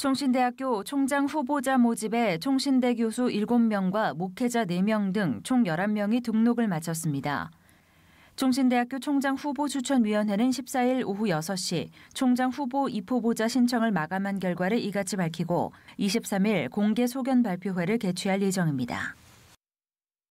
총신대학교 총장 후보자 모집에 총신대 교수 7명과 목회자 4명 등 총 11명이 등록을 마쳤습니다. 총신대학교 총장 후보 추천위원회는 14일 오후 6시 총장 후보 2후보자 신청을 마감한 결과를 이같이 밝히고 23일 공개 소견 발표회를 개최할 예정입니다.